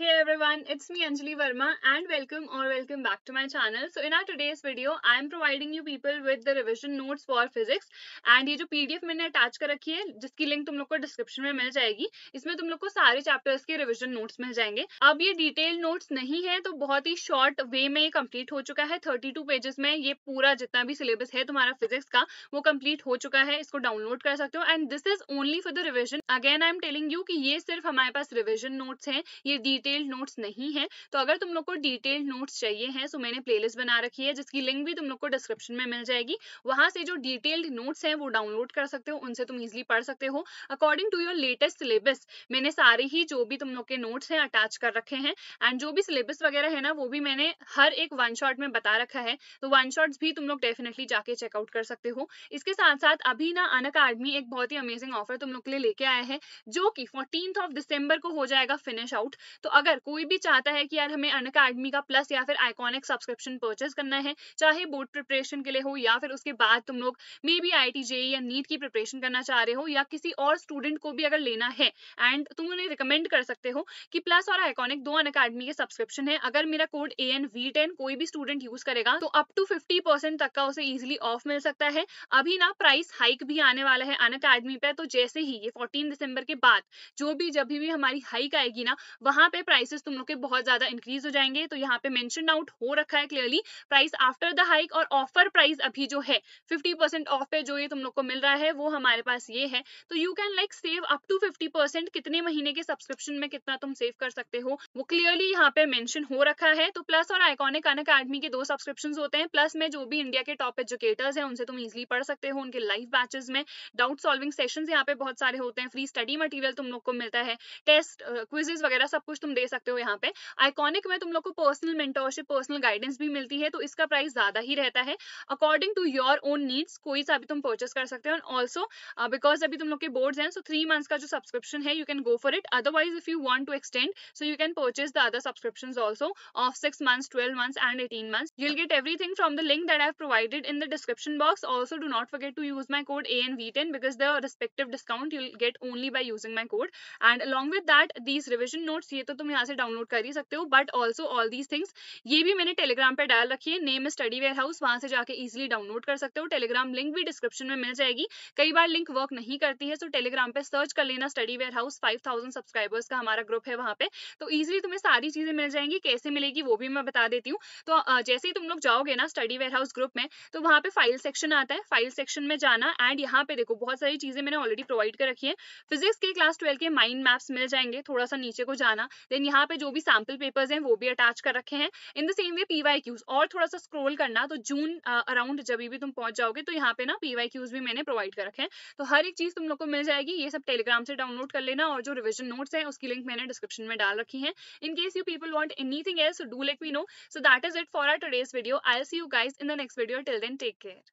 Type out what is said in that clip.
Hey everyone, it's me Anjali Verma and welcome or welcome back to my channel. So in our today's video, I am providing you people with the revision notes for physics and ये जो PDF मैंने attach कर रखी है जिसकी link तुम लोग को description में मिल जाएगी इसमें तुम लोग को सारे chapters के revision notes मिल जाएंगे अब ये detailed notes नहीं है तो बहुत ही short way में ये complete हो चुका है 32 pages में ये पूरा जितना भी syllabus है तुम्हारा physics का वो complete हो चुका है इसको download कर सकते हो and this is only for the revision again I am telling you कि ये सिर्फ हमारे पास revision notes हैं ये detail डिटेल्ड नोट्स नहीं है तो अगर तुम लोग को डिटेल्ड नोट्स चाहिए हैं तो मैंने प्लेलिस्ट बना रखी है जिसकी लिंक भी तुम लोग को डिस्क्रिप्शन में मिल जाएगी वहां से जो डिटेल्ड नोट्स हैं वो डाउनलोड कर सकते हो उनसे तुम इजिली पढ़ सकते हो according to your latest syllabus मैंने सारे ही जो भी तुम लोग के नोट्स हैं अटैच कर रखे हैं एंड जो भी सिलेबस वगैरह है ना वो भी मैंने हर एक वन शॉट में बता रखा है तो वन शॉट भी तुम लोग डेफिनेटली जाके चेकआउट कर सकते हो इसके साथ साथ अभी ना अनक आर्मी एक बहुत ही अमेजिंग ऑफर तुम लोग के लिए लेके आया है जो कि फोर्टीन ऑफ दिसंबर को हो जाएगा फिनिश आउट तो अगर कोई भी चाहता है कि यार हमें अन अकेडमी का प्लस या फिर आइकॉनिक सब्सक्रिप्शन परचेज करना है चाहे बोर्ड प्रिपरेशन के लिए हो या फिर उसके बाद तुम लोग मे बी आई या नीट की प्रिपरेशन करना चाह रहे हो या किसी और स्टूडेंट को भी अगर लेना है एंड तुम उन्हें रिकमेंड कर सकते हो कि प्लस और आइकॉनिक दो अन अकेडमी के सब्सक्रिप्शन है अगर मेरा code A N V ten कोई भी स्टूडेंट यूज करेगा तो अप टू फिफ्टी परसेंट तक का उसे इजिली ऑफ मिल सकता है अभी ना प्राइस हाइक भी आने वाला है अन अकेडमी पे तो जैसे ही ये फोर्टीन दिसंबर के बाद जो भी जब भी हमारी हाइक आएगी ना वहां पे प्राइसेस तुम लोग के बहुत ज्यादा इंक्रीज हो जाएंगे तो यहाँ पे मेंशन आउट हो रखा है clearly price after the hike और ऑफर प्राइस अभी जो है 50% ऑफ पे जो ये तुम लोग को मिल रहा है वो हमारे पास ये है तो you can like save up to 50% कितने महीने के सब्सक्रिप्शन में कितना तुम सेव कर सकते हो वो क्लियरली यहाँ पे मैंशन हो रखा है तो प्लस और आइकॉनिक अन अकेडमी के दो सब्सक्रिप्शन होते हैं प्लस में जो भी इंडिया के टॉप एजुकेटर्स हैं उनसे तुम इजिली पढ़ सकते हो उनके लाइव बैचेस में डाउट सॉल्विंग सेशन यहाँ पे बहुत सारे होते हैं फ्री स्टडी मटीरियल तुम लोग को मिलता है टेस्ट क्विजेज वगैरह सब कुछ तुम दे सकते हो यहाँ पे आइकॉनिक में तुम लोग को पर्सनल मेंटोरशिप पर्सनल गाइडेंस भी मिलती है तो इसका प्राइस ज्यादा ही रहता है according to your own needs कोई सा भी तुम परचेस कर सकते हो एंड ऑल्सो बिकॉज अभी तुम लोग के बोर्ड हैं सो थ्री मंथ्स का जो सब्सक्रिप्शन है you can go for it otherwise if you want to extend so you can purchase the other subscription also of six months twelve months and eighteen months you'll get everything from the link that I provided in the description box also do not forget to use my code A N V ten because the respective discount you'll get only by using my code and along with that these revision notes ये तो तुम तुम यहाँ से download कर ही सकते हो but also all these things ये भी मैंने टेलीग्राम पर डाल रखी है नेम स्टडी वेयर हाउस वहाँ से जाकर ईजिली डाउनलोड कर सकते हो टेलीग्राम लिंक भी डिस्क्रिप्शन में मिल जाएगी कई बार लिंक वर्क नहीं करती है तो टेलीग्राम पे सर्च कर लेना study warehouse five thousand subscribers का हमारा ग्रुप है वहाँ पे तो ईजिली तुम्हें सारी चीजें मिल जाएंगी कैसे मिलेगी वो भी मैं बता देती हूँ तो जैसे ही तुम लोग जाओगे ना स्टडी वेयर हाउस ग्रुप में तो वहाँ पे फाइल सेक्शन आता है फाइल सेक्शन में जाना एंड यहाँ पे देखो बहुत सारी चीजें मैंने ऑलरेडी प्रोवाइड कर रखी है फिजिक्स के क्लास ट्वेल्व के माइंड मैप्स मिल जाएंगे थोड़ा सा नीचे को जाना देन यहाँ पे जो भी सैम्पल पेपर्स हैं वो भी अटैच कर रखे हैं in the same way P Y Qs और थोड़ा सा स्क्रोल करना तो जून अराउंड जब भी तुम पहुंच जाओगे तो यहाँ पे ना पीवाई क्यूज भी मैंने प्रोवाइड कर रखे हैं तो हर एक चीज तुम लोग को मिल जाएगी ये सब टेलीग्राम से डाउनलोड कर लेना और जो रिविजन नोट्स है उसकी लिंक मैंने डिस्क्रिप्शन में डाल रखी है in case you people want anything else do let me know so that is it for our today's video I see you guys in the next video till then take care